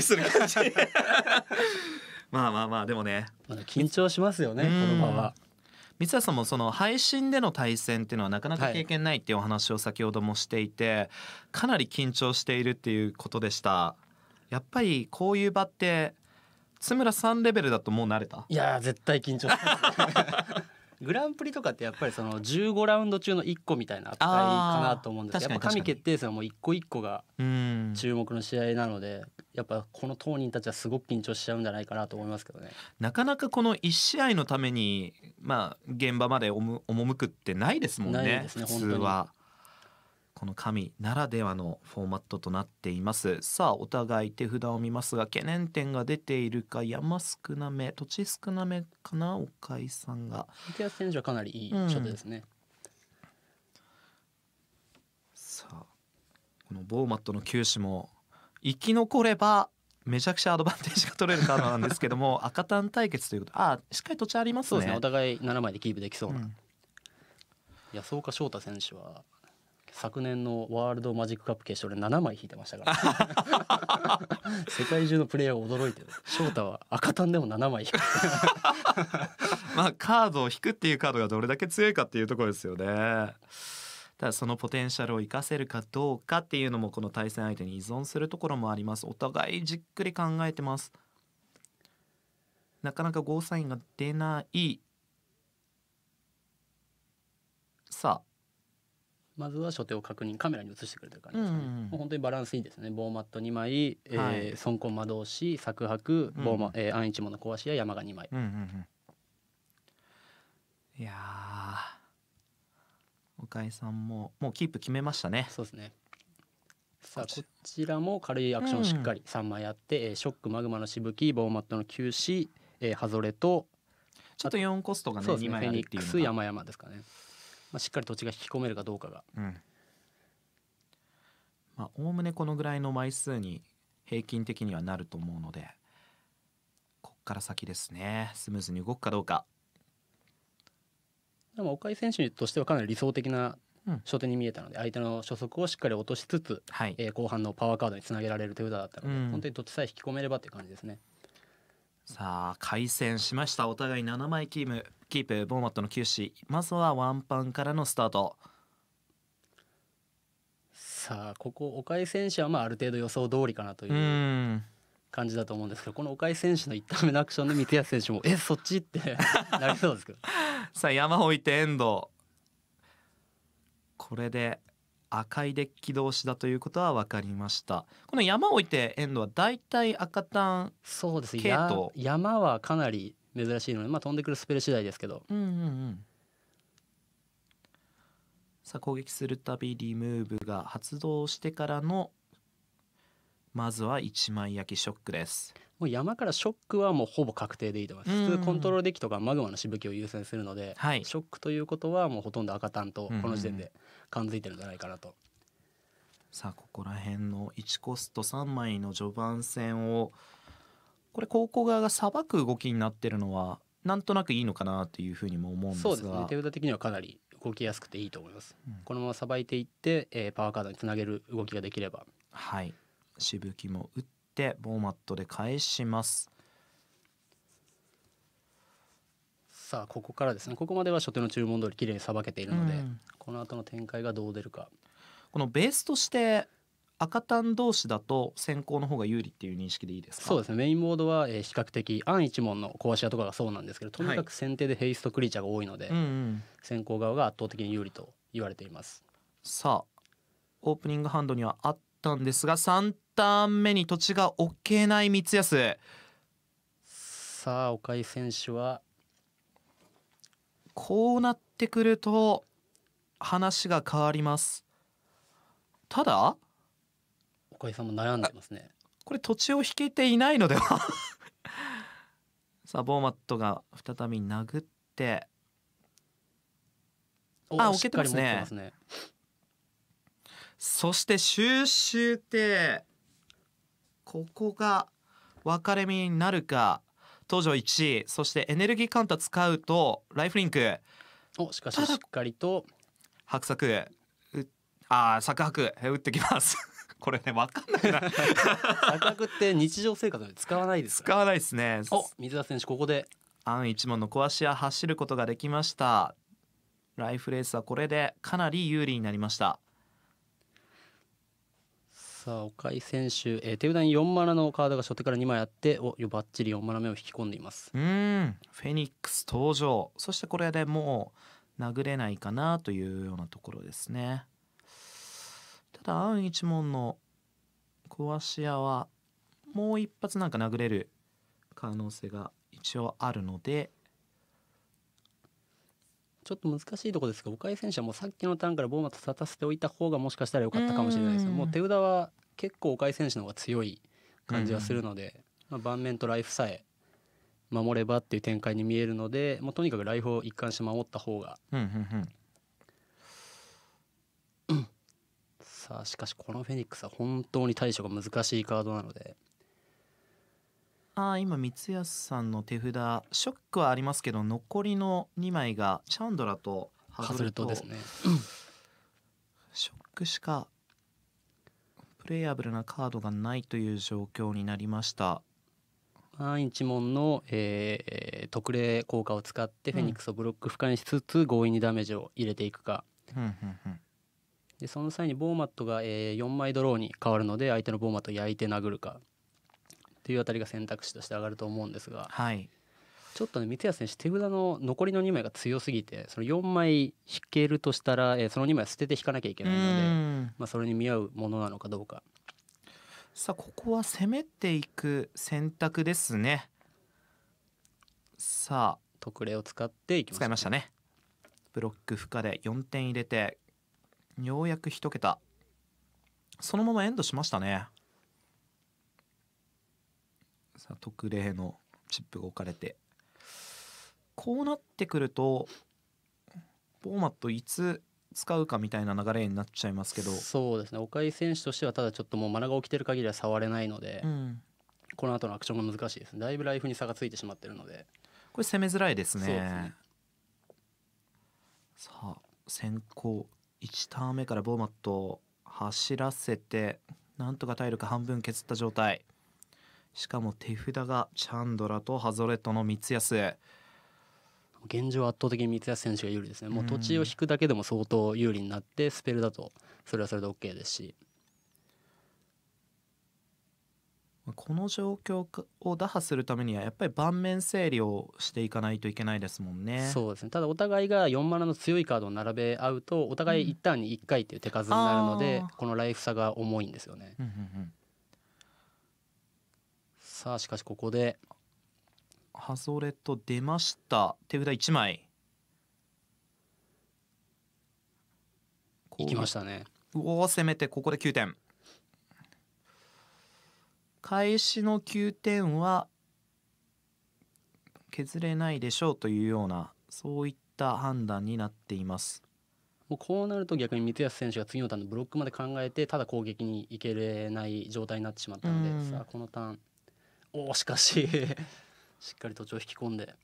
する感じ まあまあまあでもね、緊張しますよねこの場は三田さんもその配信での対戦っていうのはなかなか経験ないっていうお話を先ほどもしていて、はい、かなり緊張しているっていうことでしたやっぱりこういう場って津村さんレベルだともう慣れたいや絶対緊張 グランプリとかってやっぱりその15ラウンド中の1個みたいな扱いかなと思うんですけどやっぱ神決定戦はもう1個1個が注目の試合なのでやっぱこの当人たちはすごく緊張しちゃうんじゃないかなと思いますけどね。なかなかこの1試合のために、まあ、現場まで赴くってないですもんねね普通は。この神ならではのフォーマットとなっていますさあお互い手札を見ますが懸念点が出ているか山少なめ土地少なめかな岡井さんが池谷選手はかなりいいショットですね、うん、さあこのボーマットの球種も生き残ればめちゃくちゃアドバンテージが取れるカードなんですけども 赤単対決ということあしっかり土地ありますねそうですねお互い7枚でキープできそうな、うん、安岡翔太選手は昨年のワールドマジックカップ決勝で7枚引いてましたから 世界中のプレイヤー驚いてる翔太は赤単でも7枚引く まあカードを引くっていうカードがどれだけ強いかっていうところですよねただそのポテンシャルを生かせるかどうかっていうのもこの対戦相手に依存するところもありますお互いじっくり考えてますなかなかゴーサインが出ないさあまずは初手を確認カメラに映してくれてる感じですね、うんうん、もう本当にバランスいいですねボーマット2枚、はい、えー、損コン魔導士作白ボーマ、うん、えー、安チ門の壊しや山が2枚、うんうんうん、いや岡井さんももうキープ決めましたねそうですねさあこちらも軽いアクションしっかり3枚あって、うん、ショックマグマのしぶきボーマットの休止、えハゾレとちょっと4コストがね2枚あるっていうのフェニックス山々ですかね、まあ、しっかり土地が引き込めるかどうかが、まあ、おおむねこのぐらいの枚数に平均的にはなると思うのでこっから先ですねスムーズに動くかどうかでも岡井選手としてはかなり理想的な初手に見えたので、相手の初速をしっかり落としつつ、はい、えー、後半のパワーカードにつなげられるというだったので、うん、本当にどっちさえ引き込めればっていう感じですね。さあ回戦しましたお互い7枚キームキープボーマットの九死まずはワンパンからのスタートさあここ岡井選手はまあある程度予想通りかなという感じだと思うんですけどこの岡井選手の1旦目のアクションで三谷選手もえそっちって なりそうですけどさあ山を置いて遠藤これで赤いデッキ同士だということは分かりましたこの山を置いて遠藤は大体赤単そうです山はかなり珍しいので、まあ、飛んでくるスペル次第ですけど、うんうんうん、さあ攻撃するたびリムーブが発動してからのまずは一枚焼きショックですもう山からショックはもうほぼ確定でいいと思います、普通コントロールデッキとかマグマのしぶきを優先するので、はい、ショックということはもうほとんど赤タンとこの時点で感づいてるんじゃないかなと、さあここら辺の1コスト3枚の序盤戦をこれ高校側がさばく動きになってるのはなんとなくいいのかなというふうにも思うんですがそうですね手札的にはかなり動きやすくていいと思います、うん、このままさばいていって、えー、パワーカードにつなげる動きができればはいしぶきも打ってボーマットで返しますさあここからですねここまでは初手の注文通り綺麗にさばけているので、うん、この後の展開がどう出るかこのベースとして赤単同士だと先行の方が有利っていう認識でいいですかそうですねメインボードは、え比較的暗一門の壊し屋とかがそうなんですけどとにかく先手でヘイストクリーチャーが多いので、はいうんうん、先行側が圧倒的に有利と言われていますさあオープニングハンドにはあったんですが3ターン目に土地が置けない三安さあ岡井選手はこうなってくると話が変わりますただ岡井さんも悩んでますねこれ土地を引けていないのではさあボーマットが再び殴ってあ置けてますね、ね、そして収集艇ここが分かれ目になるか東条1そしてエネルギーカウンター使うとライフリンクおしかししっかりと白作ああ作白打ってきます これね分かんないな作白って日常生活で使わないです使わないですねお水田選手ここでアン一門の壊しや走ることができましたライフレースはこれでかなり有利になりましたさあ岡井選手、えー、手札に4マナのカードが初手から2枚あっておよばっちり4マナ目を引き込んでいますうんフェニックス登場そしてこれでもう殴れないかなというようなところですねただう一門の壊し屋はもう一発なんか殴れる可能性が一応あるのでちょっと難しいとこですが岡井選手はもうさっきのターンからボーマと立たせておいた方がもしかしたら良かったかもしれないですもう手札は結構岡井選手の方が強い感じはするので、まあ、盤面とライフさえ守ればっていう展開に見えるのでもうとにかくライフを一貫して守った方が、さあしかしこのフェニックスは本当に対処が難しいカードなのであ今三安さんの手札ショックはありますけど残りの2枚がチャンドラとハズルとですね、ショックしかプレイヤブルなカードがないという状況になりました一門の、えー、特例効果を使ってフェニックスをブロック負荷にしつつ強引にダメージを入れていくか、でその際にボーマットが、えー、4枚ドローに変わるので相手のボーマットを焼いて殴るかというあたりが選択肢として上がると思うんですが、はい、ちょっとね三谷選手手札の残りの2枚が強すぎてその4枚引けるとしたら、えー、その2枚捨てて引かなきゃいけないので、まあ、それに見合うものなのかどうか。さあここは攻めていく選択ですね。さあ特例を使っていきました、ね、使いましたね。ブロック負荷で4点入れてようやく1桁そのままエンドしましたねさ特例のチップが置かれてこうなってくるとフォーマットいつ使うかみたいな流れになっちゃいますけどそうですね岡井選手としてはただちょっともうマナが起きてる限りは触れないので、うん、この後のアクションが難しいですねだいぶライフに差がついてしまってるのでこれ攻めづらいですね、ね、さあ先行1ターン目からボーマットを走らせてなんとか体力半分削った状態しかも手札がチャンドラとハゾレットの三安現状圧倒的に三安選手が有利ですねもう土地を引くだけでも相当有利になってスペルだとそれはそれで OK ですしこの状況を打破するためにはやっぱり盤面整理をしていかないといけないですもんね。そうですねただお互いが4マナの強いカードを並べ合うとお互い1ターンに1回っていう手数になるので、うん、このライフ差が重いんですよね。うんうんうんさあしかしここでハゾレと出ました手札1枚いきましたねおお攻めてここで9点返しの9点は削れないでしょうというようなそういった判断になっていますもうこうなると逆に三安選手が次のターンのブロックまで考えてただ攻撃にいけれない状態になってしまったのでさあこのターンおおしかし しっかり土地を引き込んで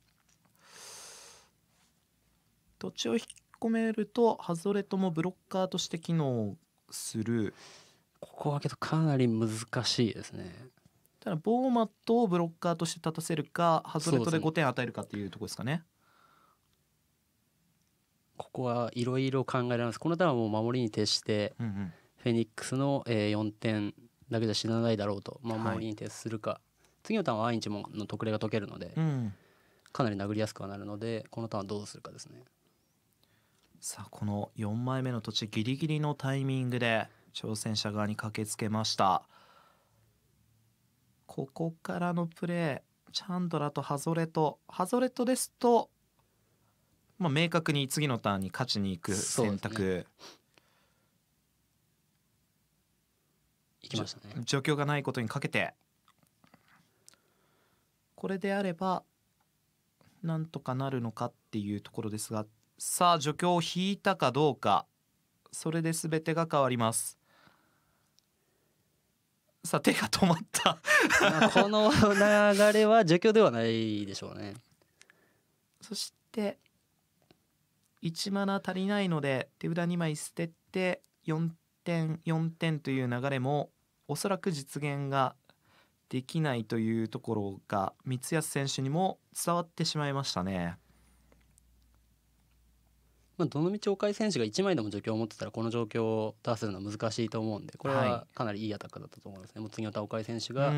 土地を引き込めるとハズレともブロッカーとして機能するここはけどかなり難しいですねただボーマットをブロッカーとして立たせるかハズレとで5点与えるかっていうとこですかねここはいろいろ考えられますこの段はもう守りに徹して、フェニックスの、え4点だけじゃ死なないだろうと守りに徹するか、はい次のターンは愛日もの特例が解けるので、うん、かなり殴りやすくはなるのでこのターンどうするかですねさあこの4枚目の土地ギリギリのタイミングで挑戦者側に駆けつけましたここからのプレーチャンドラとハゾレとハゾレとですと、まあ、明確に次のターンに勝ちにいく選択、ね、いきましたね状況がないことにかけてこれであればなんとかなるのかっていうところですがさあ助教を引いたかどうかそれで全てが変わりますさあ手が止まったこの流れは助教ではないでしょうね そして1マナ足りないので手札2枚捨てて4点4点という流れもおそらく実現ができないというところが三安選手にも伝わってしまいましたね。まあ、どのみち岡井選手が1枚でも助教を持ってたらこの状況を出せするのは難しいと思うんでこれはかなりいいアタックだったと思いますね。はい、もう次の田岡井選手が、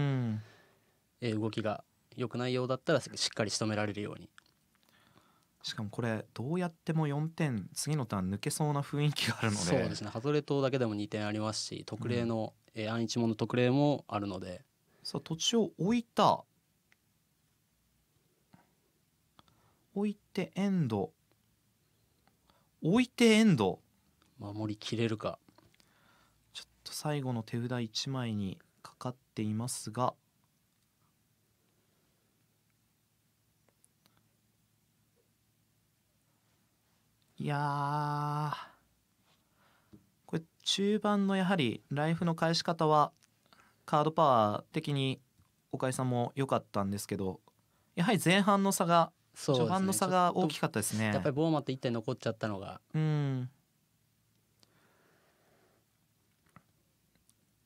え動きが良くないようだったらしっかり仕留められるようにしかもこれどうやっても4点次のターン抜けそうな雰囲気があるのでそうですね外れ島だけでも2点ありますし特例の、うん、えー、安一門の特例もあるのでさあ土地を置いた置いてエンド置いてエンド守りきれるかちょっと最後の手札1枚にかかっていますがいやこれ中盤のやはりライフの返し方はカードパワー的に岡井さんも良かったんですけどやはり前半の差が、序盤の差が大きかったですねやっぱりボーマて1点残っちゃったのがうん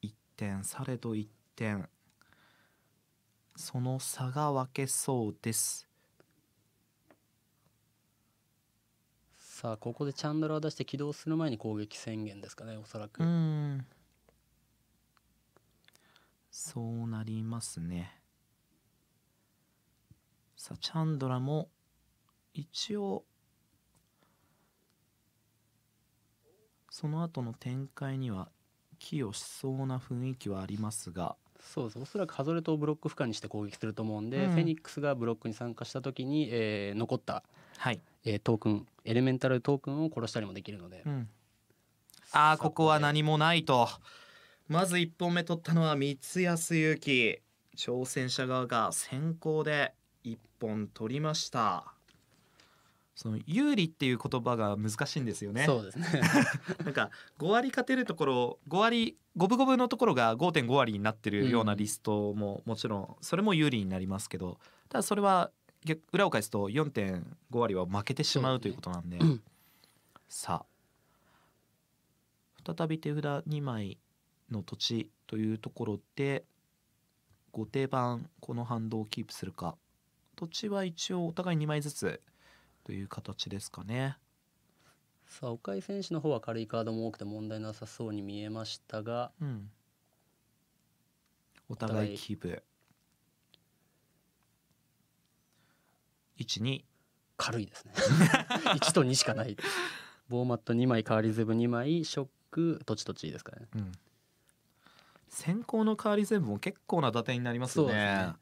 1点されど1点その差が分けそうですさあここでチャンドラを出して起動する前に攻撃宣言ですかねおそらくうんそうなりますねさあチャンドラも一応その後の展開には寄与しそうな雰囲気はありますがそうですおそらくハズレトをブロック負荷にして攻撃すると思うんで、うん、フェニックスがブロックに参加した時に、えー、残った、はいえー、トークンエレメンタルトークンを殺したりもできるので、うん、ああここは何もないと。まず1本目取ったのは三安祐希挑戦者側が先行で1本取りましたその有利っていう言葉が難しいんですよねそうですね なんか5割勝てるところ5割五分五分のところが5.5割になってるようなリストも、もちろんそれも有利になりますけどただそれは裏を返すと4.5割は負けてしまうということなんで、ねうん、さあ再び手札2枚の土地というところで後手番この反動をキープするか土地は一応お互い2枚ずつという形ですかね。さあ岡井選手の方は軽いカードも多くて問題なさそうに見えましたが、うん、お互いキープ12軽いですね1 と2しかないボー マット2枚変わりずぶ2枚ショック土地いいですからね、うん先行の代わり全部も結構な打点になりますよね。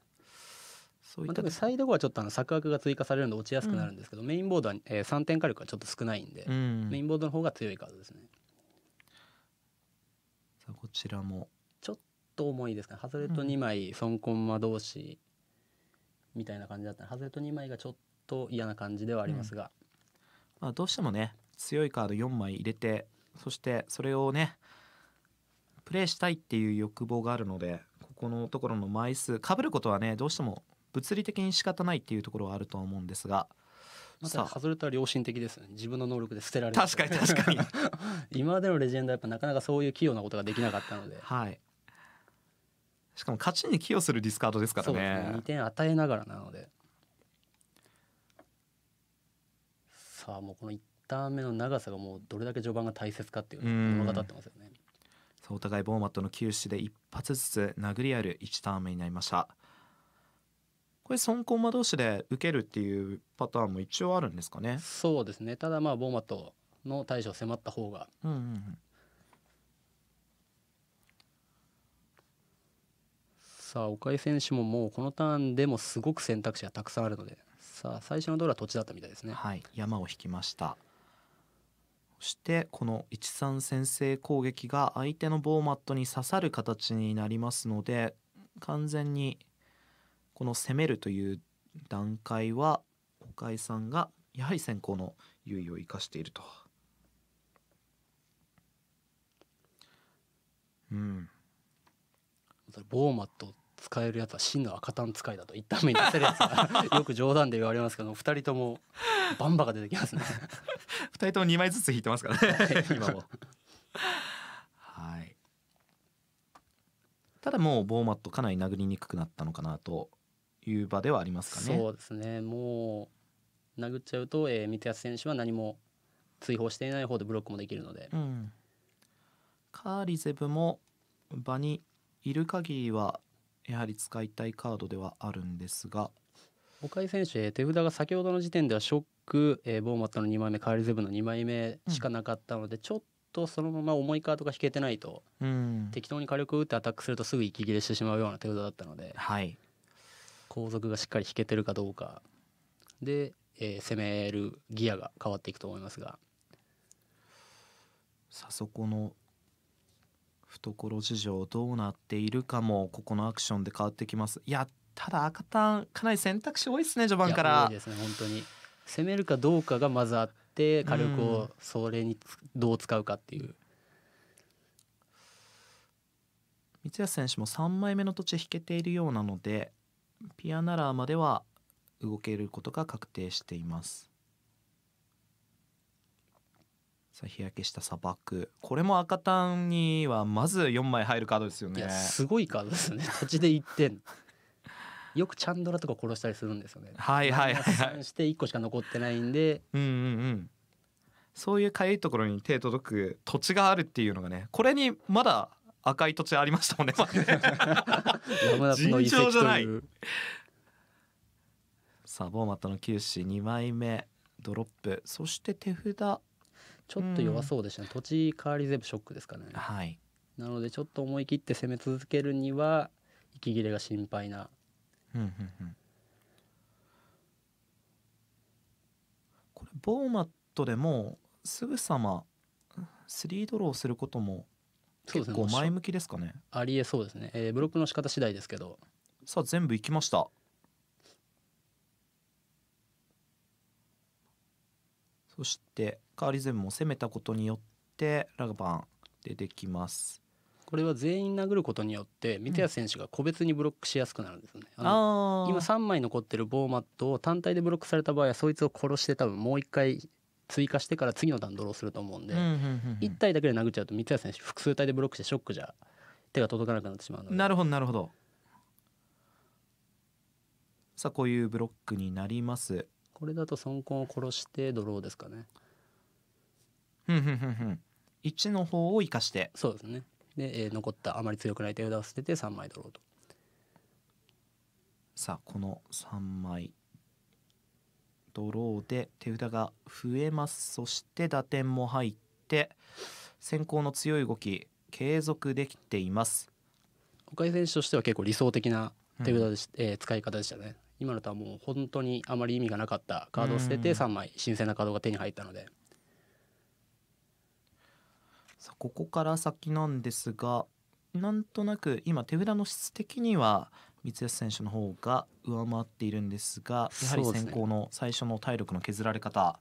そういった、サイド後はちょっとあの作枠が追加されるので落ちやすくなるんですけど、うん、メインボードは、えー、3点火力がちょっと少ないんで、うん、メインボードの方が強いカードですねさあこちらもちょっと重いですかね外れと2枚、うん、損コンマ同士みたいな感じだったハズ外れと2枚がちょっと嫌な感じではありますが、まあ、どうしてもね強いカード4枚入れてそしてそれをねプレーしたいっていう欲望があるのでここのところの枚数かぶることはねどうしても物理的に仕方ないっていうところはあると思うんですが。また外れたら良心的です、ね、自分の能力で捨てられる確かに確かに 今までのレジェンドはやっぱなかなかそういう器用なことができなかったのではいしかも勝ちに寄与するディスカードですからねね2点与えながらなのでさあもうこの1ターン目の長さがもうどれだけ序盤が大切かっていうのが物語ってますよねお互いボーマットの球種で一発ずつ殴り合える1ターン目になりましたこれ損コンマ同士で受けるっていうパターンも一応あるんですかねそうですねただまあボーマットの対処迫った方が、うんうん、さあ岡井選手ももうこのターンでもすごく選択肢がたくさんあるのでさあ最初のドルは土地だったみたいですねはい山を引きましたしてこの13先制攻撃が相手のボーマットに刺さる形になりますので完全にこの攻めるという段階は岡井さんがやはり先行の優位を生かしていると。うん、ボーマット使えるやつは真の赤炭使いだと一旦目に出せるやつが よく冗談で言われますけど二人ともバンバが出てきますね2人とも2枚ずつ引いてますからね、今もはいただもうボーマットかなり殴りにくくなったのかなという場ではありますかねそうですねもう殴っちゃうと、えー、三手選手は何も追放していない方でブロックもできるので、うん、カーリゼブも場にいる限りはやはり使いたいカードではあるんですが岡井選手手札が先ほどの時点ではショック、えー、ボーマットの2枚目カーリゼブの2枚目しかなかったので、うん、ちょっとそのまま重いカードが引けてないと、うん、適当に火力を打ってアタックするとすぐ息切れしてしまうような手札だったので、はい、後続がしっかり引けてるかどうかで、えー、攻めるギアが変わっていくと思いますが。さそこの懐事情どうなっているかもここのアクションで変わってきますいやただ赤単かなり選択肢多いですね序盤から多いですね本当に攻めるかどうかがまずあって火力をそれにどう使うかっていう、三安選手も3枚目の土地引けているようなのでピアナラーまでは動けることが確定していますさあ日焼けした砂漠これも赤単にはまず4枚入るカードですよねすごいカードですね 土地で1点よくチャンドラとか殺したりするんですよねはいはいはい、して1個しか残ってないんでうんうんうんそういうかゆいところに手届く土地があるっていうのがねこれにまだ赤い土地ありましたもんね 山田の遺ゃないさあボーマットの九死2枚目ドロップそして手札ちょっと弱そうでしたね、うん、土地変わり全部ショックですかね、はい、なのでちょっと思い切って攻め続けるには息切れが心配な、うんうんうん、これボーマットでもすぐさま3ドローすることも結構前向きですかね、ね、ありえそうですね、えー、ブロックの仕方次第ですけどさあ全部いきましたそしてカーリズムも攻めたことによってラガバン出てきますこれは全員殴ることによって三谷選手が個別にブロックしやすくなるんですよね。あ今3枚残ってるボーマットを単体でブロックされた場合はそいつを殺して多分もう一回追加してから次の段ドローすると思うんで、1体だけで殴っちゃうと三谷選手複数体でブロックしてショックじゃ手が届かなくなってしまうのでなるほどなるほどさあこういうブロックになりますこれだとソンを殺してドローですかねふんふんふんふん1の方を生かしてそうですねで、えー、残ったあまり強くない手札を捨てて3枚ドローとさあこの3枚ドローで手札が増えますそして打点も入って先行の強い動き継続できています岡井選手としては結構理想的な手札でし、うん、えー、使い方でしたね今のとはもう本当にあまり意味がなかったカードを捨てて3枚新鮮なカードが手に入ったので。さあここから先なんですがなんとなく今手札の質的には三安選手の方が上回っているんですがやはり先行の最初の体力の削られ方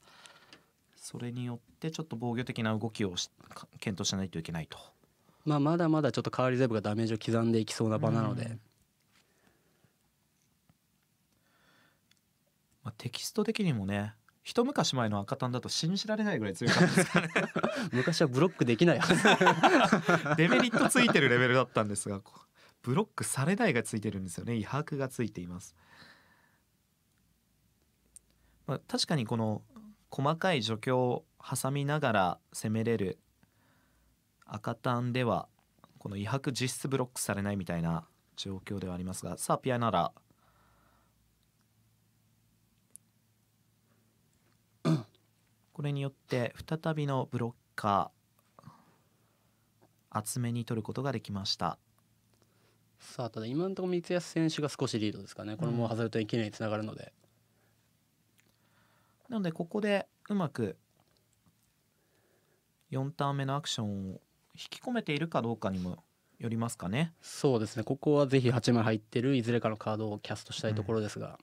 そ、ね,、れによってちょっと防御的な動きを検討しないといけないと。まあ、まだまだちょっと変わりゼブがダメージを刻んでいきそうな場なので、まあ、テキスト的にもね一昔前の赤単だと信じられないぐらい強かったですね 昔はブロックできない デメリットついてるレベルだったんですがブロックされないがついてるんですよね威迫がついています、まあ、確かにこの細かい助教を挟みながら攻めれる赤単ではこの威迫実質ブロックされないみたいな状況ではありますがさあピアならこれによって再びのブロッカー厚めに取ることができましたさあただ今のところ三安選手が少しリードですかねこれも外れときないにつながるので、うん、なのでここでうまく4ターン目のアクションを引き込めているかどうかにもよりますかねそうですねここはぜひ8枚入ってるいずれかのカードをキャストしたいところですが、うん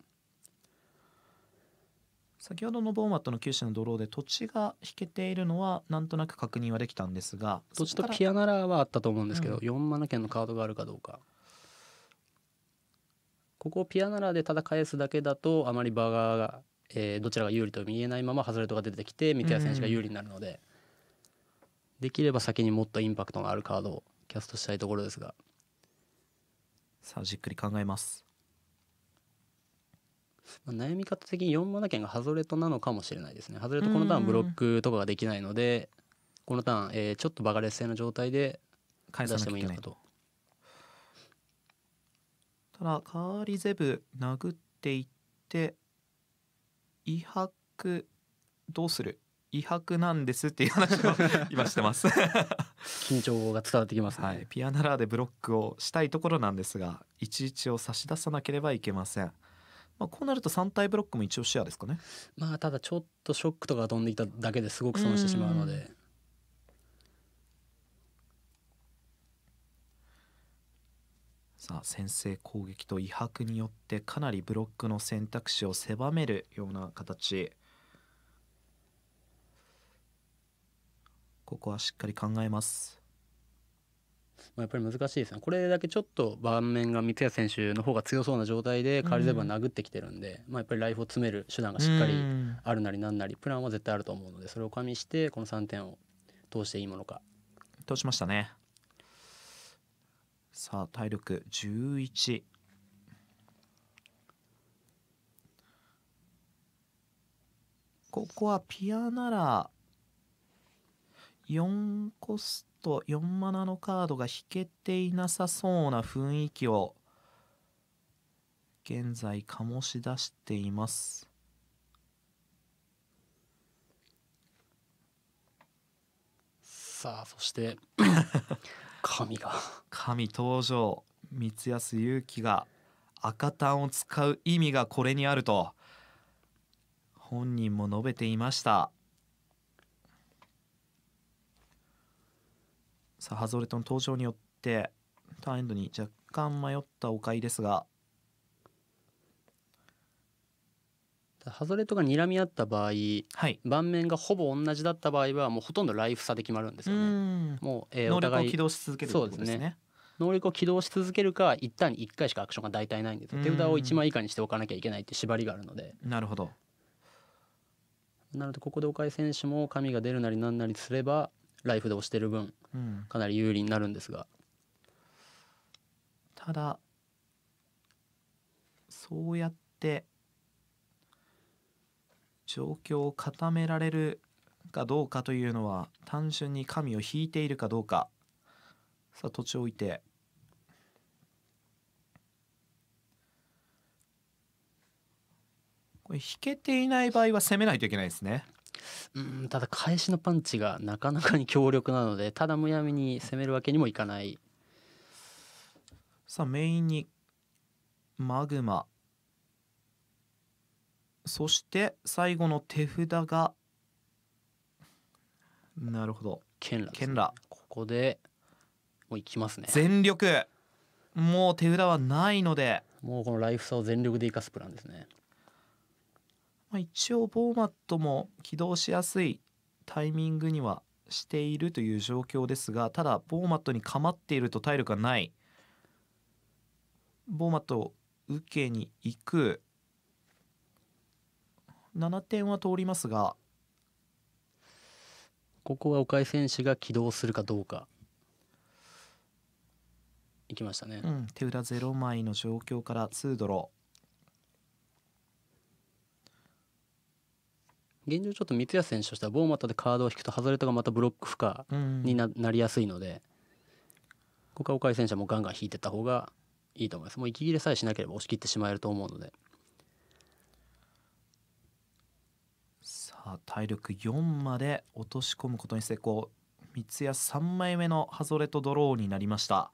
先ほどのボーマットの九州のドローで土地が引けているのはなんとなく確認はできたんですが土地とピアナラーはあったと思うんですけど、うん、4圏のカードがあるかどうかここをピアナラーでただ返すだけだとあまりバーガーが、えー、どちらが有利と見えないままハズレットが出てきて三谷選手が有利になるので、うん、できれば先にもっとインパクトのあるカードをキャストしたいところですがさあじっくり考えますまあ、悩み方的に4マナ券がハズレットなのかもしれないですねハズレットこのターンブロックとかができないのでこのターン、えー、ちょっとバカレス性の状態で出してもいいのかとただカーリゼブ殴っていって威迫どうする威迫なんですっていう話を今してます緊張が伝わってきます、ね、はい、ピアノラーでブロックをしたいところなんですが1一を差し出さなければいけませんまあ、こうなると3体ブロックも一応シェアですかねまあただちょっとショックとか飛んできただけですごく損してしまうのでさあ先制攻撃と威迫によってかなりブロックの選択肢を狭めるような形ここはしっかり考えますまあ、やっぱり難しいですねこれだけちょっと盤面が三谷選手の方が強そうな状態でカリゼブは殴ってきてるんで、うん、まあ、やっぱりライフを詰める手段がしっかりあるなりなんなり、プランは絶対あると思うのでそれを加味してこの3点を通していいものか通しましたねさあ体力11ここはピアなら4コスと4マナのカードが引けていなさそうな雰囲気を現在醸し出しています。さあそして 神が神登場三安勇気が赤単を使う意味がこれにあると本人も述べていました。さあハゾレトの登場によってターンエンドに若干迷ったおかいですがハズレトが睨み合った場合、はい、盤面がほぼ同じだった場合はもうほとんどライフ差で決まるんですよね。もう、えー、お互い能力を起動し続けるそうですね。能力を起動し続けるか一旦一1回しかアクションが大体ないんです手札を1枚以下にしておかなきゃいけないって縛りがあるのでなるほどなのでここで岡井選手も神が出るなりなんなりすればライフで押してる分、うん、かなり有利になるんですがただそうやって状況を固められるかどうかというのは単純に神を引いているかどうかさあ土地を置いてこれ引けていない場合は攻めないといけないですねうんただ返しのパンチがなかなかに強力なので ただむやみに攻めるわけにもいかないさあメインにマグマそして最後の手札がなるほどケンラ、ね、ケンラここでもういきますね全力もう手札はないのでもうこのライフ差を全力で生かすプランですねまあ、一応ボーマットも起動しやすいタイミングにはしているという状況ですがただボーマットに構っていると体力がないボーマットを受けに行く7点は通りますがここは岡井選手が起動するかどうかいきましたね、うん、手裏0枚の状況から2ドロー現状ちょっと三谷選手としてはボーマットでカードを引くと外れとかまたブロック負荷にな,、りやすいのでここは岡井選手はもうガンガン引いてった方がいいと思いますもう息切れさえしなければ押し切ってしまえると思うのでさあ体力4まで落とし込むことに成功三谷3枚目のハズレとドローになりました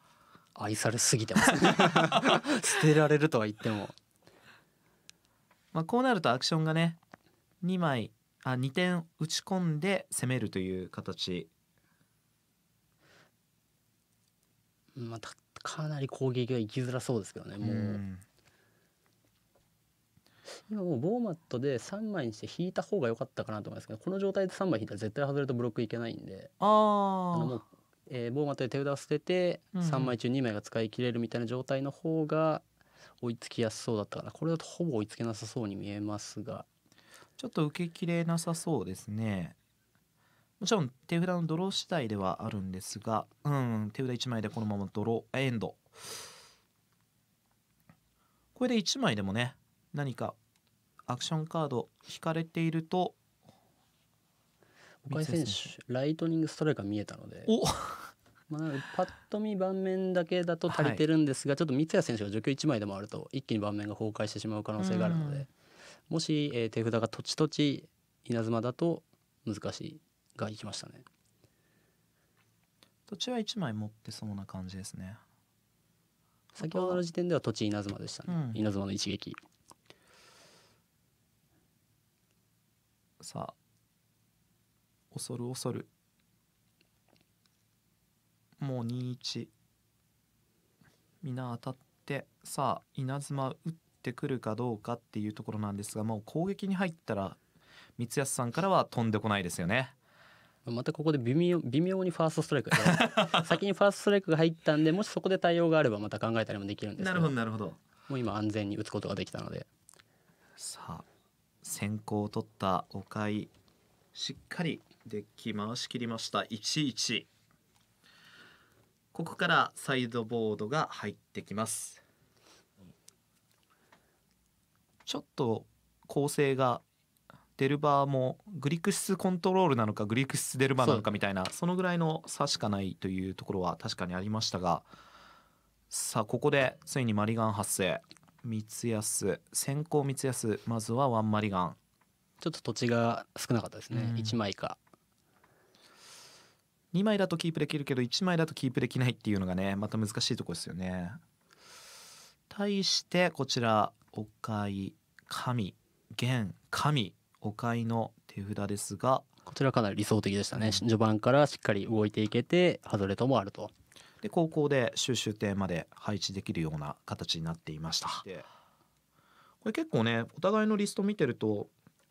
愛されすぎてますね 捨てられるとは言ってもまあこうなるとアクションがね2枚あ2点打ち込んで攻めるという形またかなり攻撃が行きづらそうですけどねもう、う今もうボーマットで3枚にして引いた方が良かったかなと思いますけどこの状態で3枚引いたら絶対外れるとブロックいけないんであのもう、えー、ボーマットで手札を捨てて、3枚中2枚が使い切れるみたいな状態の方が追いつきやすそうだったかなこれだとほぼ追いつけなさそうに見えますがちょっと受けきれなさそうですねもちろん手札のドロー次第ではあるんですがうん手札1枚でこのままドローエンドこれで1枚でもね何かアクションカード引かれていると岡井選手ライトニングストライカー見えたのでお まあ、パッと見盤面だけだと足りてるんですが、はい、ちょっと三ツ矢選手が除去1枚でもあると一気に盤面が崩壊してしまう可能性があるので。もし、えー、手札が土地土地稲妻だと難しいがいきましたね土地は1枚持ってそうな感じですね先ほどの時点では土地稲妻でしたね、うん、稲妻の一撃さあ恐る恐るもう2一皆当たってさあ稲妻打っってくるかどうかっていうところなんですがもう攻撃に入ったら三安さんからは飛んでこないですよね。またここで微妙微妙にファーストストライク 先にファーストストライクが入ったんでもしそこで対応があればまた考えたりもできるんですけどなるほどなるほどもう今安全に打つことができたのでさあ先行を取った岡井しっかりデッキ回し切りました1-1ここからサイドボードが入ってきますちょっと構成がデルバーもグリク質コントロールなのかグリク質デルバーなのかみたいなそのぐらいの差しかないというところは確かにありましたがさあここでついにマリガン発生三安先行三安まずはワンマリガンちょっと土地が少なかったですね、うん、1枚か2枚だとキープできるけど1枚だとキープできないっていうのがねまた難しいとこですよね対してこちらお買い神玄神お買いの手札ですがこちらかなり理想的でしたね、うん、序盤からしっかり動いていけて外れともあるとで高校で収集点まで配置できるような形になっていましたこれ結構ねお互いのリスト見てると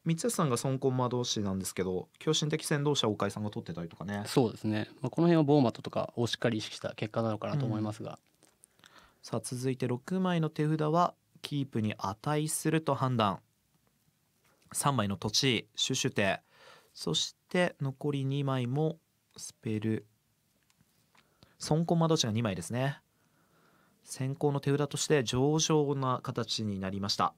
三橋さんが損コ魔導同士なんですけど強心的先導者岡井さんが取ってたりとかねそうですね、まあ、この辺はボーマットとかをしっかり意識した結果なのかなと思いますが、うん、さあ続いて6枚の手札はキープに値すると判断3枚の土地シュシュテそして残り2枚もスペル損コ窓地が2枚ですね先行の手札として上々な形になりました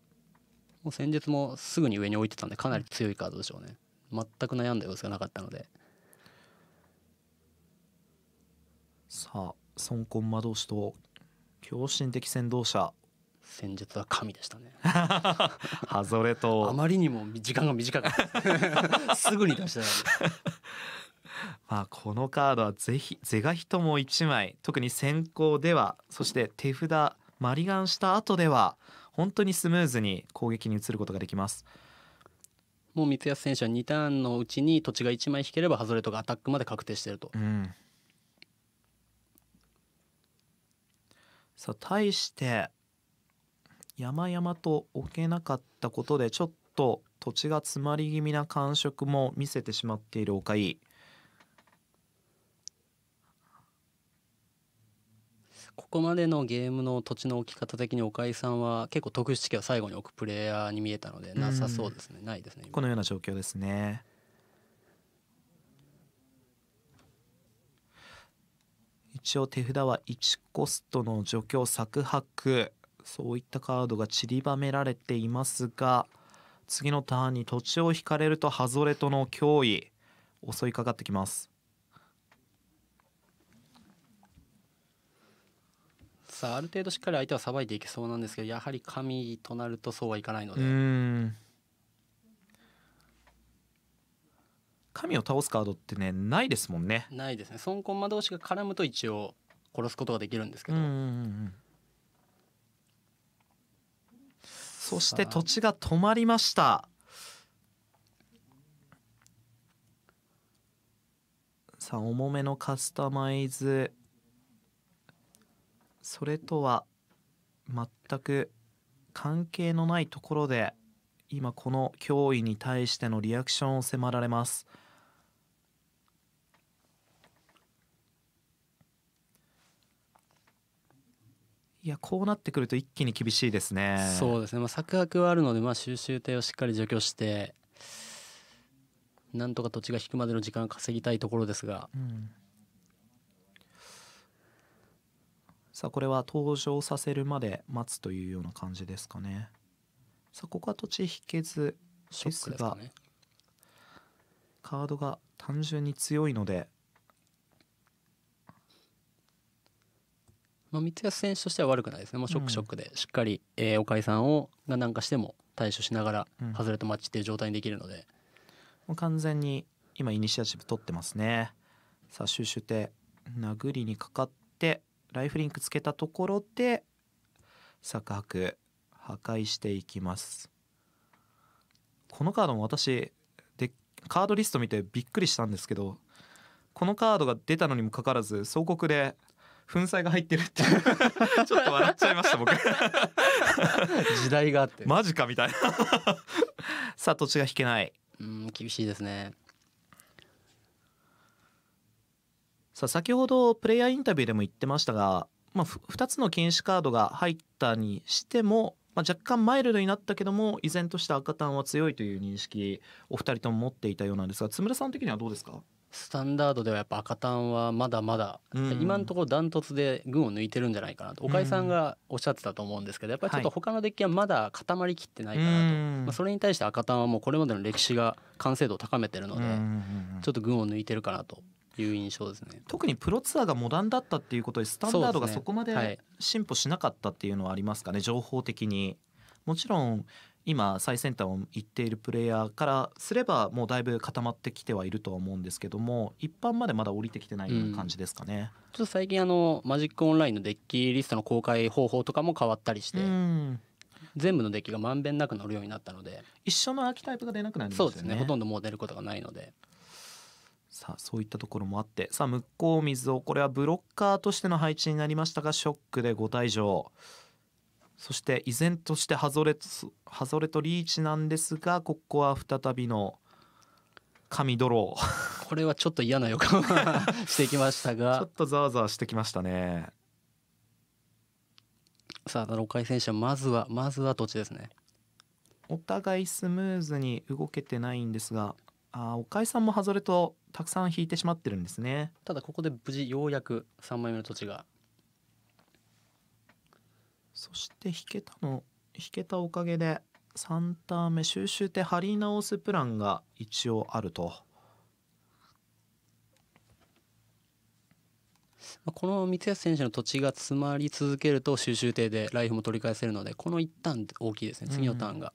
もう先日もすぐに上に置いてたんでかなり強いカードでしょうね全く悩んだ様子がなかったのでさあ損魂魔導士と狂信的先導者戦術は神でしたね。ハズレと。あまりにも時間が短かった。すぐに出した。まあこのカードはぜひ是が非とも一枚特に先行ではそして手札マリガンした後では本当にスムーズに攻撃に移ることができます。もう三安選手は2ターンのうちに土地が1枚引ければハズレとがアタックまで確定してると、うん、さあ対して山々と置けなかったことでちょっと土地が詰まり気味な感触も見せてしまっているおかいここまでのゲームの土地の置き方的におか井さんは結構特殊式は最後に置くプレイヤーに見えたのでなさそうですね、ないですねこのような状況ですね一応手札は1コストの除去削白そういったカードが散りばめられていますが次のターンに土地を引かれるとハゾレとの脅威襲いかかってきますさあある程度しっかり相手はさばいていけそうなんですけどやはり神となるとそうはいかないので神を倒すカードってねないですもんねないですね孫コマ同士が絡むと一応殺すことができるんですけどうんそして土地が止まりましたさあ重めのカスタマイズそれとは全く関係のないところで今この脅威に対してのリアクションを迫られます。いやこうなってくると一気に厳しいですねそうですね、まあ、策略はあるので、まあ、収集艇をしっかり除去してなんとか土地が引くまでの時間を稼ぎたいところですが、うん、さあこれは登場させるまで待つというような感じですかねさあここは土地引けずですが、ね、カードが単純に強いのでまあ、三選手としては悪くないですね、まあ、ショックショックでしっかり、えー、おかさんをが何かしても対処しながら外れとマッチっていう状態にできるので、もう完全に今イニシアチブ取ってますねさあシュシュ手殴りにかかってライフリンクつけたところで作破壊していきますこのカードも私でカードリスト見てびっくりしたんですけどこのカードが出たのにもかかわらず総国で粉砕が入ってるって ちょっと笑っちゃいました僕 時代があってマジかみたいなさあ土地が引けないうん厳しいですねさあ先ほどプレイヤーインタビューでも言ってましたが、まあ、2つの禁止カードが入ったにしても、まあ、若干マイルドになったけども依然として赤単は強いという認識お二人とも持っていたようなんですが津村さん的にはどうですかスタンダードではやっぱ赤単はまだまだ、うん、今のところダントツで群を抜いてるんじゃないかなと岡井さんがおっしゃってたと思うんですけどやっぱりちょっと他のデッキはまだ固まりきってないかなと、はい、まあ、それに対して赤単はもうこれまでの歴史が完成度を高めてるので、ちょっと群を抜いてるかなという印象ですね特にプロツアーがモダンだったっていうことでスタンダードがそこまで進歩しなかったっていうのはありますかね情報的に。もちろん今最先端を行っているプレイヤーからすればもうだいぶ固まってきてはいるとは思うんですけども一般までまだ降りてきてないような感じですかね、うん、ちょっと最近あのマジックオンラインのデッキリストの公開方法とかも変わったりして、うん、全部のデッキがまんべんなく乗るようになったので一緒のアーキタイプが出なくなりましたねそうですねほとんどもう出ることがないのでさあそういったところもあってさあ向こう水をこれはブロッカーとしての配置になりましたがショックで5退場。そして依然としてハゾレハゾレとリーチなんですがここは再びの神ドローこれはちょっと嫌な予感してきましたが ちょっとざわざわしてきましたねさあ6回選手まずはまずは土地ですねお互いスムーズに動けてないんですがあ岡井さんもハズレとたくさん引いてしまってるんですねただここで無事ようやく3枚目の土地がそして引けたの引けたおかげで3ターン目収集手張り直すプランが一応あると。この三谷選手の土地が詰まり続けると収集艇でライフも取り返せるのでこの一旦大きいですね次のターンが、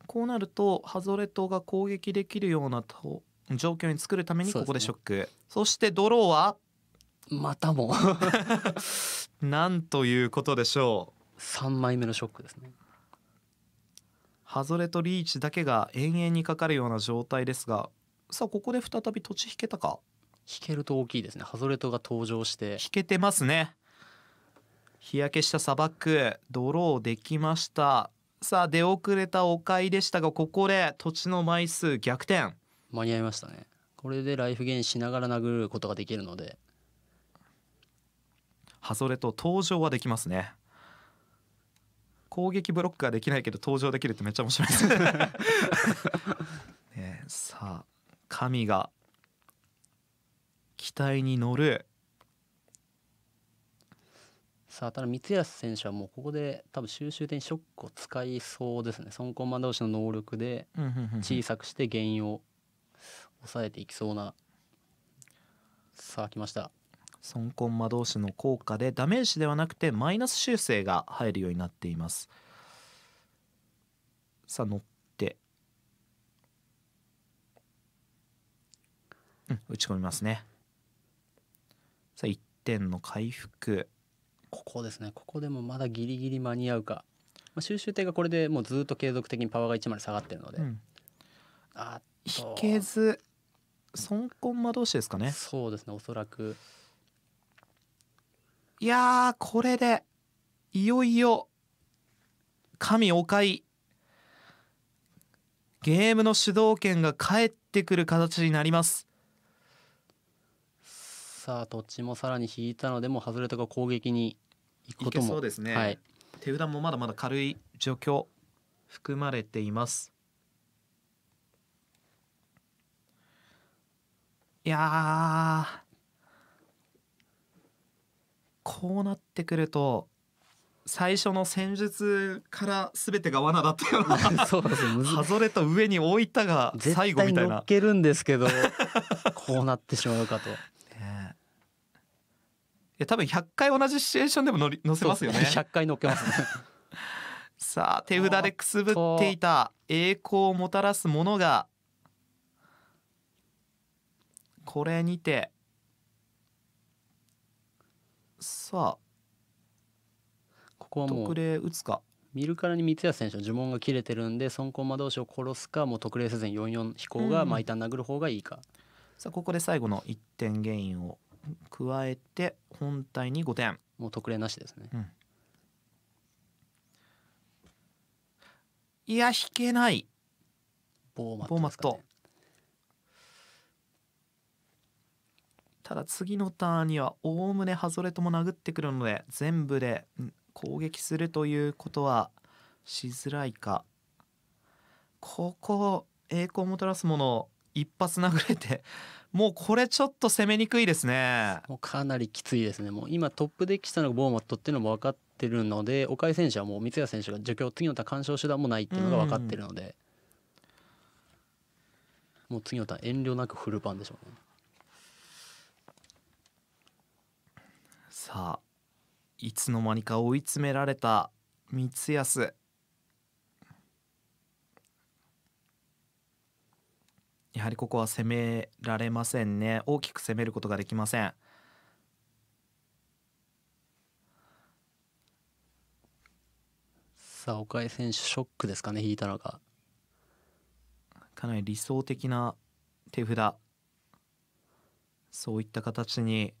うん、こうなるとハゾレトが攻撃できるようなと状況に作るためにここでショックね、そしてドローはまたも なんということでしょう3枚目のショックですねハズレとリーチだけが延々にかかるような状態ですがさあここで再び土地引けたか引けると大きいですねハズレとが登場して引けてますね日焼けした砂漠ドローできましたさあ出遅れたおかいでしたがここで土地の枚数逆転間に合いましたねこれでライフゲインしながら殴ることができるのでハソレと登場はできますね攻撃ブロックができないけど登場できるってめっちゃ面白いです ねさあ神が機体に乗るさあただ三安選手はもうここで多分収集点ショックを使いそうですね孫マ同士の能力で小さくして原因を抑えていきそうなさあ来ました損コ魔導同士の効果でダメージではなくてマイナス修正が入るようになっていますさあ乗ってうん打ち込みますねさあ1点の回復ここですねここでもまだギリギリ間に合うか、まあ、収集艇がこれでもうずっと継続的にパワーが1まで下がってるので、うん、あ引けず損コ魔導同士ですかねそうですねおそらくいやーこれでいよいよ神おかいゲームの主導権が返ってくる形になりますさあどっちもさらに引いたのでも外れたか攻撃に行くこともそうですね、はい、手札もまだまだ軽い除去含まれていますいやこうなってくると最初の戦術から全てが罠だったような そうです外れと上に置いたが最後みたいな絶けるんですけどこうなってしまうかと、え多分100回同じシチュエーションでも乗り乗せますよね1 回乗っけます、ね、さあ手札でくすぶっていた栄光をもたらすものがこれにてさあここはも特う例打つか見るからに三谷選手の呪文が切れてるんで孫駒同士を殺すかもう特例せずに4四飛行が、まあ、一旦殴る方がいいかさあここで最後の1点原因を加えて本体に5点もう特例なしですね。いや引けないボーマットね、マットただ次のターンにはおおむねハズレとも殴ってくるので全部で攻撃するということはしづらいかここ栄光をもたらすもの一発殴れて もうこれちょっと攻めにくいですねもうかなりきついですねもう今トップデッキたのボーマットっていうのも分かってるので岡井選手はもう三谷選手が除去次のン干渉手段もないっていうのが分かってるので、うん、もう次のターン遠慮なくフルパンでしょうねさあいつの間にか追い詰められた光安やはりここは攻められませんね大きく攻めることができませんさあ岡井選手ショックですかね引いたのがかなり理想的な手札そういった形に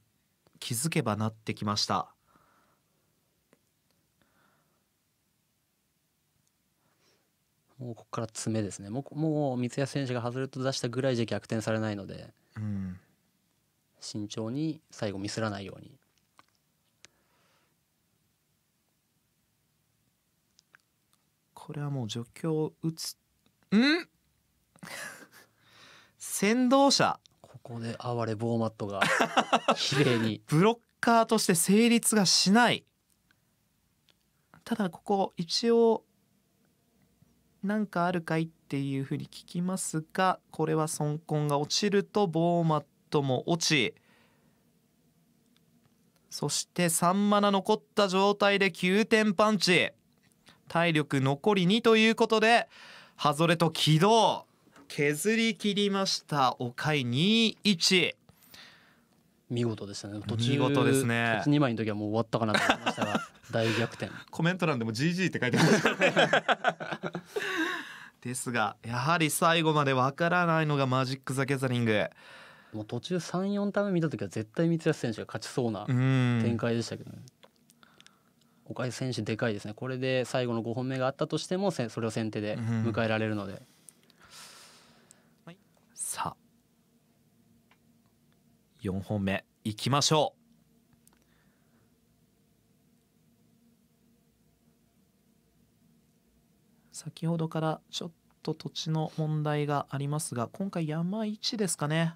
気づけばなってきましたもうここから詰めですねもうもう三谷選手が外れと出したぐらいじゃ逆転されないので、うん、慎重に最後ミスらないようにこれはもう助教を打つん 先導者こで哀れボーマットが 綺麗にブロッカーとして成立がしないただここ一応何かあるかいっていうふうに聞きますがこれは損痕が落ちるとボーマットも落ちそして3マナ残った状態で9点パンチ体力残り2ということでハズレと起動削り切りましたおかい21見事でしたね途中見事ですね2枚の時はもう終わったかなと思いましたが 大逆転コメント欄でも GG って書いてましたね ですがやはり最後までわからないのがマジック・ザ・ギャザリングもう途中34ターン見た時は絶対三橋選手が勝ちそうな展開でしたけどね岡井選手でかいですねこれで最後の5本目があったとしてもそれを先手で迎えられるので、うんさあ4本目いきましょう先ほどからちょっと土地の問題がありますが今回山1ですかね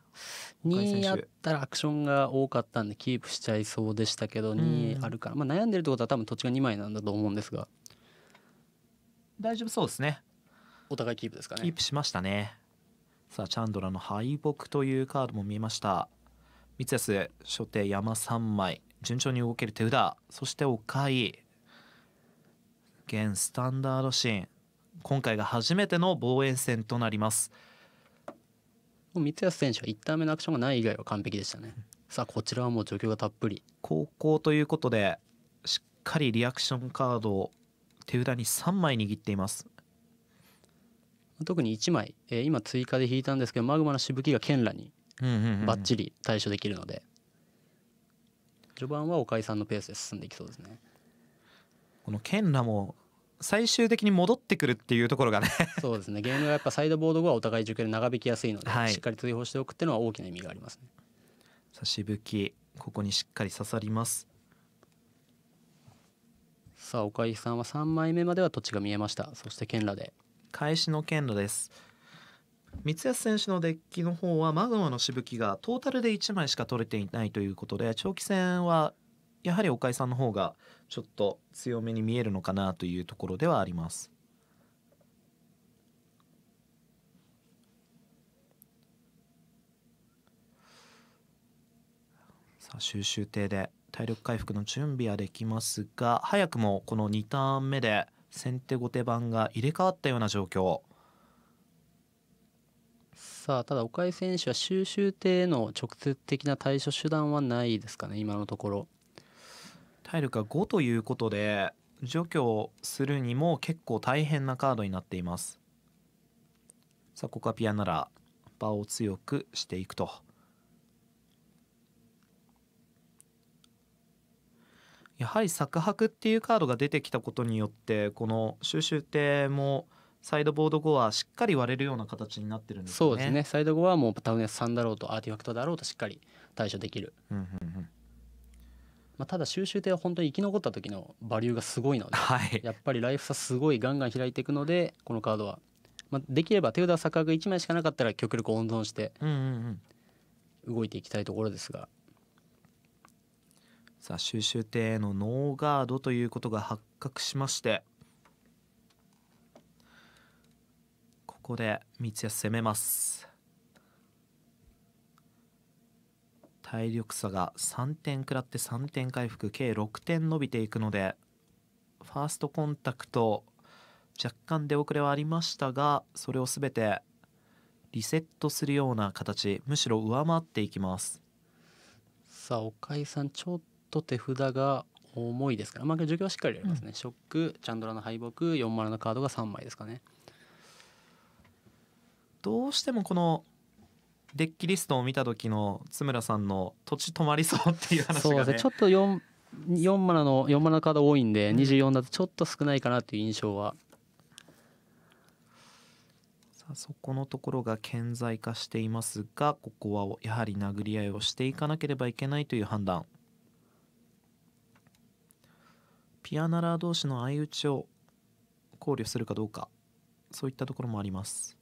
2やったらアクションが多かったんでキープしちゃいそうでしたけど2あるから、まあ、悩んでるってことは多分土地が2枚なんだと思うんですが大丈夫そうですねお互いキープですかねキープしましたねさあチャンドラの敗北というカードも見えました三ツ安初手山3枚順調に動ける手札そしてお買い現スタンダードシーン今回が初めての防衛戦となります三安選手は1ターン目のアクションがない以外は完璧でしたねさあこちらはもう状況がたっぷり高校ということでしっかりリアクションカードを手札に3枚握っています特に1枚、えー、今追加で引いたんですけどマグマのしぶきが剣らにバッチリ対処できるので序盤はおかさんのペースで進んでいきそうですねこの剣らも最終的に戻ってくるっていうところがねそうですねゲームがやっぱサイドボード後はお互い受験長引きやすいので、はい、しっかり追放しておくっていうのは大きな意味がありますねさあしぶきここにしっかり刺さりますさあ岡井さんは3枚目までは土地が見えましたそして剣らで返しの剣路です三安選手のデッキの方はマグマのしぶきがトータルで1枚しか取れていないということで長期戦はやはり岡井さんの方がちょっと強めに見えるのかなというところではあります。さあ収集艇で体力回復の準備はできますが早くもこの2ターン目で先手後手番が入れ替わったような状況さあただ岡井選手は収集艇への直接的な対処手段はないですかね今のところ体力が5ということで除去するにも結構大変なカードになっていますさあコカピアなら場を強くしていくとやはり作白っていうカードが出てきたことによってこの収集艇もサイドボード後はしっかり割れるような形になってるんですね。そうですねサイド後はもうタウネス3だろうとアーティファクトだろうとしっかり対処できる。まただ収集艇は本当に生き残った時のバリューがすごいので、はい、やっぱりライフ差すごいガンガン開いていくのでこのカードは、まあ、できれば手札作角1枚しかなかったら極力温存して動いていきたいところですが。うんうんうんさあ収集艇へのノーガードということが発覚しましてここで三ツ矢攻めます体力差が3点食らって3点回復計6点伸びていくのでファーストコンタクト若干出遅れはありましたがそれを全てリセットするような形むしろ上回っていきますさあ岡井さんちょっと手札が重いですから、まあ、状況はしっかりやりますね、うん、ショックチャンドラの敗北40のカードが3枚ですかねどうしてもこのデッキリストを見た時の津村さんの土地止まりそうっていう話が、ね、そうですねちょっと4 4マナの4マナカード多いんで24だとちょっと少ないかなという印象は、うん、さあそこのところが顕在化していますがここはやはり殴り合いをしていかなければいけないという判断ピアナラー同士の相打ちを考慮するかどうかそういったところもあります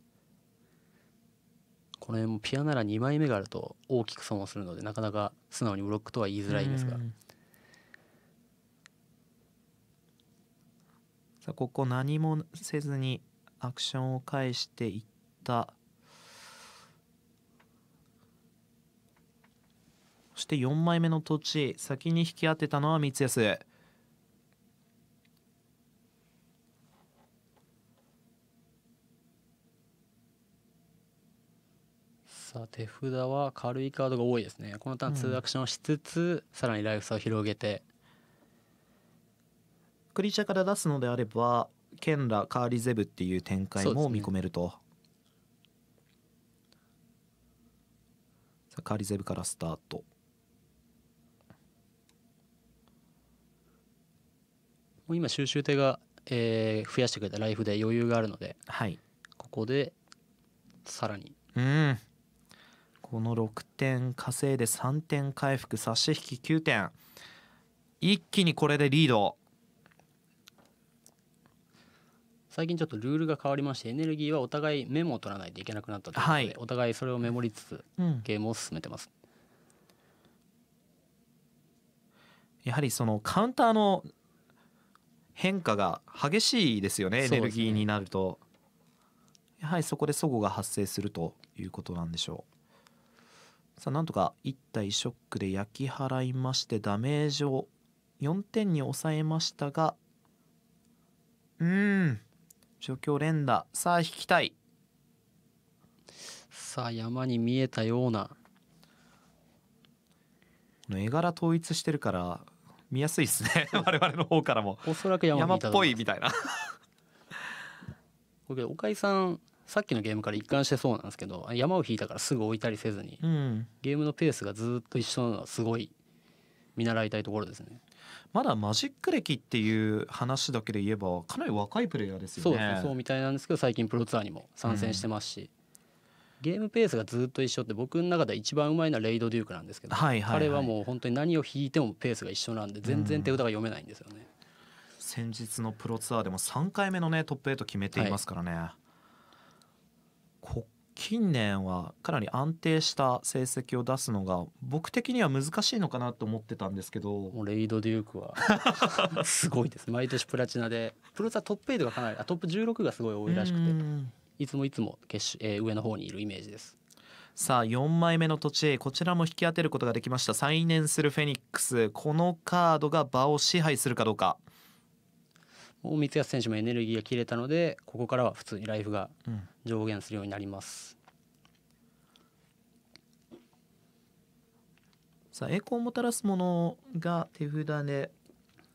これもピアナラ2枚目があると大きく損をするのでなかなか素直にブロックとは言いづらいんですがさあここ何もせずにアクションを返していったそして4枚目の土地先に引き当てたのは三安。手札は軽いカードが多いですねこのターン2アクションしつつ、うん、さらにライフ差を広げてクリーチャーから出すのであればケンラカーリゼブっていう展開も見込めると、ね、さあカーリゼブからスタートもう今収集手が、えー、増やしてくれたライフで余裕があるので、はい、ここでさらにうんこの6点稼いで3点回復差し引き9点一気にこれでリード最近ちょっとルールが変わりましてエネルギーはお互いメモを取らないといけなくなったとで、はい、お互いそれをメモりつつ、ゲームを進めてます。やはりそのカウンターの変化が激しいですよね、ね、エネルギーになるとやはりそこで齟齬が発生するということなんでしょう。さあなんとか1体ショックで焼き払いましてダメージを4点に抑えましたがうん除去連打さあ引きたいさあ山に見えたような絵柄統一してるから見やすいですね 我々の方からもおそらく山っぽいみたいなだけどさんさっきのゲームから一貫してそうなんですけど山を引いたからすぐ置いたりせずに、うん、ゲームのペースがずっと一緒なのはすごい見習いたいところですね。まだマジック歴っていう話だけで言えばかなり若いプレイヤーですよね。そうそうみたいなんですけど最近プロツアーにも参戦してますし、うん、ゲームペースがずっと一緒って僕の中で一番うまいのはレイド・デュークなんですけど、はいはいはい、彼はもう本当に何を引いてもペースが一緒なんで全然手札が読めないんですよね。うん、先日のプロツアーでも3回目のねトップ8決めていますからね。はい近年はかなり安定した成績を出すのが僕的には難しいのかなと思ってたんですけどレイド・デュークは すごいです毎年プラチナでプロツはトップ8がかなりあトップ16がすごい多いらしくていつもいつも決勝、えー、上の方にいるイメージですさあ4枚目の土地へこちらも引き当てることができました再燃するフェニックスこのカードが場を支配するかどうか三安選手もエネルギーが切れたのでここからは普通にライフが上限するようになります。うん、さあ栄光をもたらすものが手札で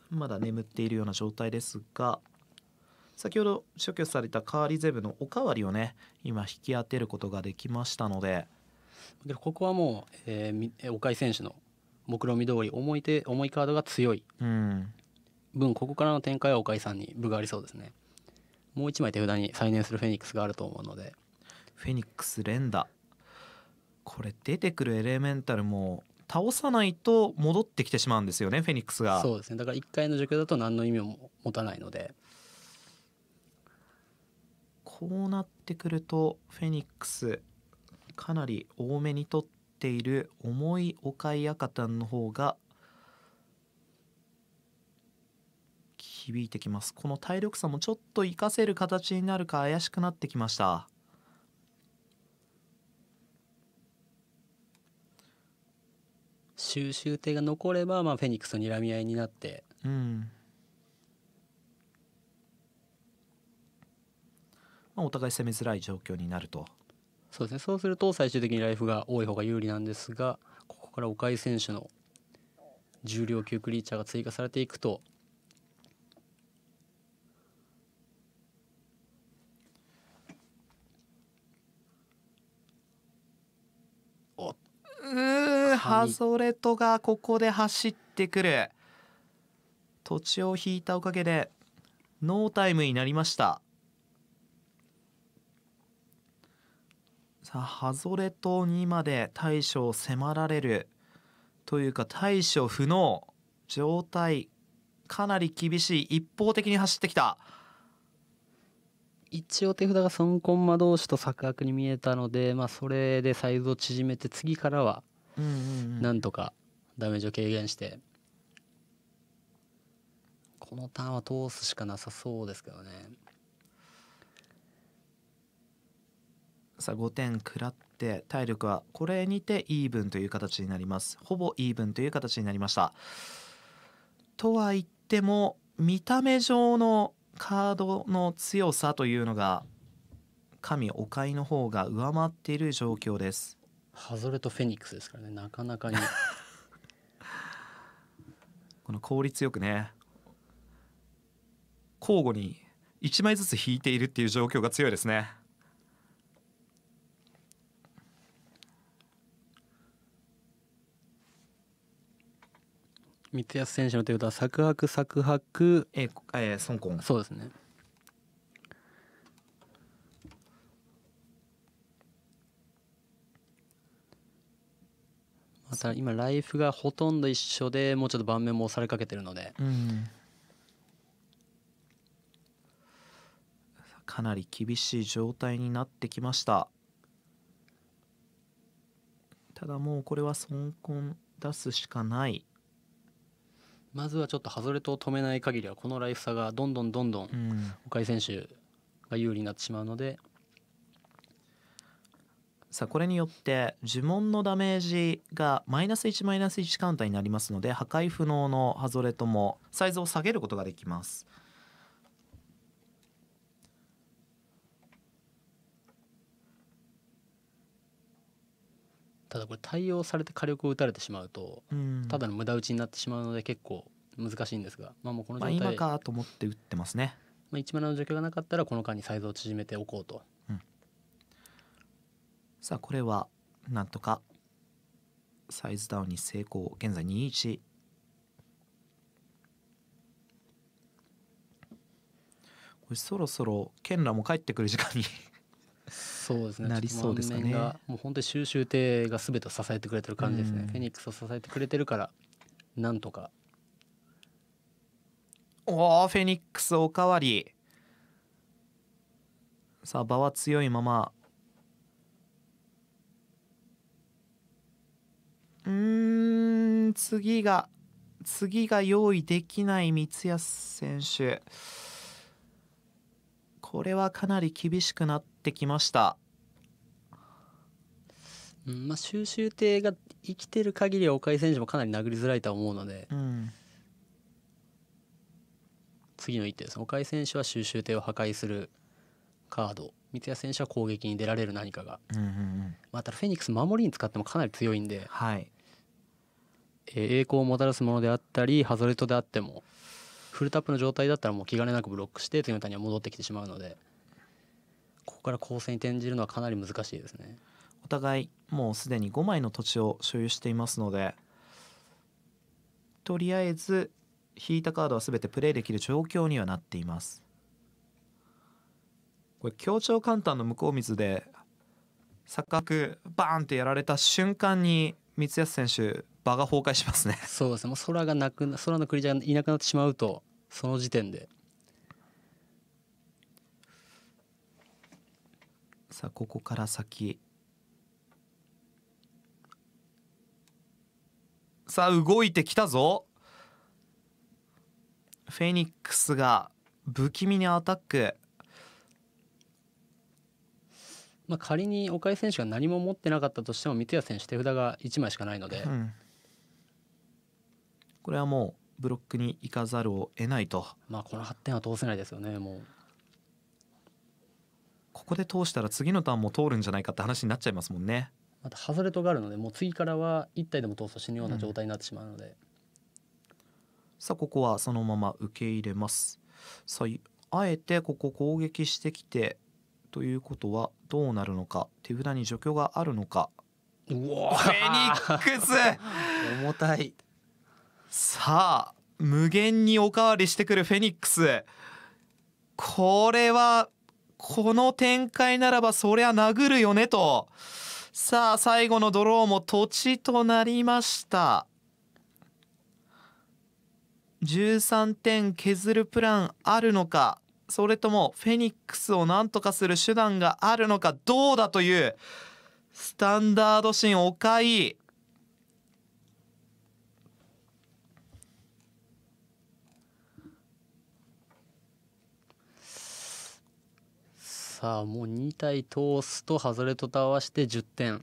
まだ眠っているような状態ですが先ほど消去されたカーリゼブのおかわりをね今引き当てることができましたのでここはもう、えー、岡井選手の目論見通り重い手重いカードが強い、うん、分ここからの展開は岡井さんに分がありそうですねもう1枚手札に再燃するフェニックスがあると思うのでフェニックス連打これ出てくるエレメンタルも倒さないと戻ってきてしまうんですよねフェニックスがそうですねだから1回の除去だと何の意味も持たないのでこうなってくるとフェニックスかなり多めに取っている重いおかい赤たんの方が響いてきますこの体力差もちょっと活かせる形になるか怪しくなってきました収集手が残れば、まあ、フェニックスと睨み合いになって、うん、まあ、お互い攻めづらい状況になるとそうですねそうすると最終的にライフが多い方が有利なんですがここから岡井選手の重量級クリーチャーが追加されていくとうーハゾレトがここで走ってくる土地を引いたおかげでノータイムになりましたさあハゾレトにまで大将迫られるというか対処不能状態かなり厳しい一方的に走ってきた一応手札が孫ン魔同士と錯覚に見えたので、まあ、それでサイズを縮めて次からはなんとかダメージを軽減して、このターンは通すしかなさそうですけどねさあ5点食らって体力はこれにてイーブンという形になりますほぼイーブンという形になりましたとは言っても見た目上のカードの強さというのが神お買いの方が上回っている状況ですハズレとフェニックスですからねなかなかに この効率よくね交互に1枚ずつ引いているっていう状況が強いですね三安選手のということは作白作白えー、えー、孫根そうですねまた今ライフがほとんど一緒でもうちょっと盤面も押されかけてるので、うん、かなり厳しい状態になってきましたただもうこれは損根出すしかないまずはちょっと外れとを止めない限りはこのライフ差がどんどんどんどん岡井選手が有利になってしまうので、さあこれによって呪文のダメージがマイナス1マイナス1カウンターになりますので破壊不能のハゾレともサイズを下げることができます。ただこれ対応されて火力を打たれてしまうと、うん、ただの無駄打ちになってしまうので結構難しいんですが、まあ、もうこの状態、まあ、今かと思って打ってますね、まあ、1 m の除去がなかったらこの間にサイズを縮めておこうと、うん、さあこれはなんとかサイズダウンに成功現在21そろそろケンラも帰ってくる時間にそうですねなりそうですかね。もう本当に収集艇がべてを支えてくれてる感じですね、うん、フェニックスを支えてくれてるからなんとかおおフェニックスおかわりさあ場は強いままうん次が次が用意できない三矢選手これはかなり厳しくなってきました。うんまあ、収集艇が生きてる限りは岡井選手もかなり殴りづらいとは思うので、うん、次の一手です岡井選手は収集艇を破壊するカード三谷選手は攻撃に出られる何かが、うんうんまあ、ただフェニックス守りに使ってもかなり強いんで、はい、えー、栄光をもたらすものであったりハズレットであってもフルタップの状態だったらもう気兼ねなくブロックして次のタには戻ってきてしまうのでここから構成に転じるのはかなり難しいですねお互いもうすでに5枚の土地を所有していますのでとりあえず引いたカードは全てプレイできる状況にはなっていますこれ協調簡単の向こう水で錯覚バーンってやられた瞬間に三安選手場が崩壊しますねそうですねもう空がなくな、空のクリちゃんがいなくなってしまうとその時点でさあここから先さあ動いてきたぞフェニックスが不気味にアタックまあ仮に岡井選手が何も持ってなかったとしても三ツ谷選手手札が1枚しかないので、うんこれはもうブロックに行かざるを得ないとまあこの8点は通せないですよねもうここで通したら次のターンも通るんじゃないかって話になっちゃいますもんねまた外れとがあるのでもう次からは1体でも通すと死ぬような状態になってしまうので、うん、さあここはそのまま受け入れますさああえてここ攻撃してきてということはどうなるのか手札に除去があるのかうわフェニックス 重たいさあ無限におかわりしてくるフェニックスこれはこの展開ならばそりゃ殴るよねとさあ最後のドローも土地となりました13点削るプランあるのかそれともフェニックスを何とかする手段があるのかどうだというスタンダードシーンおかいさあもう2体通すとハズレとと合わせて10点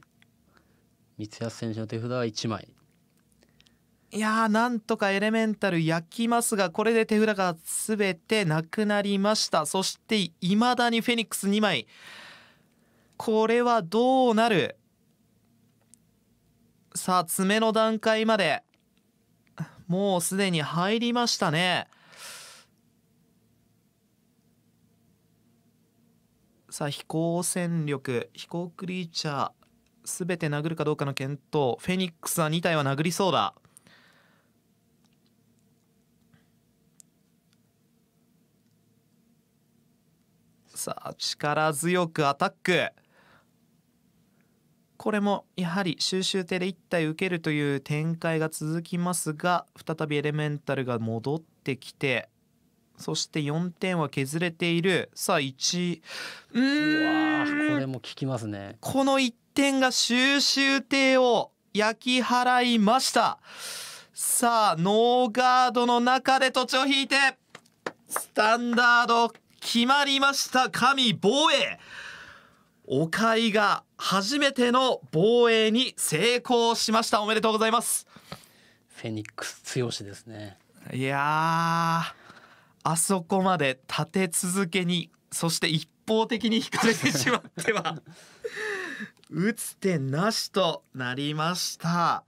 三安選手の手札は1枚いやーなんとかエレメンタル焼きますがこれで手札が全てなくなりましたそしていまだにフェニックス2枚これはどうなるさあ爪の段階までもうすでに入りましたね。さあ飛行戦力飛行クリーチャーすべて殴るかどうかの検討フェニックスは2体は殴りそうださあ力強くアタックこれもやはり収集手で1体受けるという展開が続きますが再びエレメンタルが戻ってきてそして4点は削れているさあ1うんこれも効きますねこの1点が収集艇を焼き払いましたさあノーガードの中で土地を引いてスタンダード決まりました神防衛おかいが初めての防衛に成功しましたおめでとうございますフェニックス強しですねいやあそこまで立て続けにそして一方的に引かれてしまっては 打つ手なしとなりました。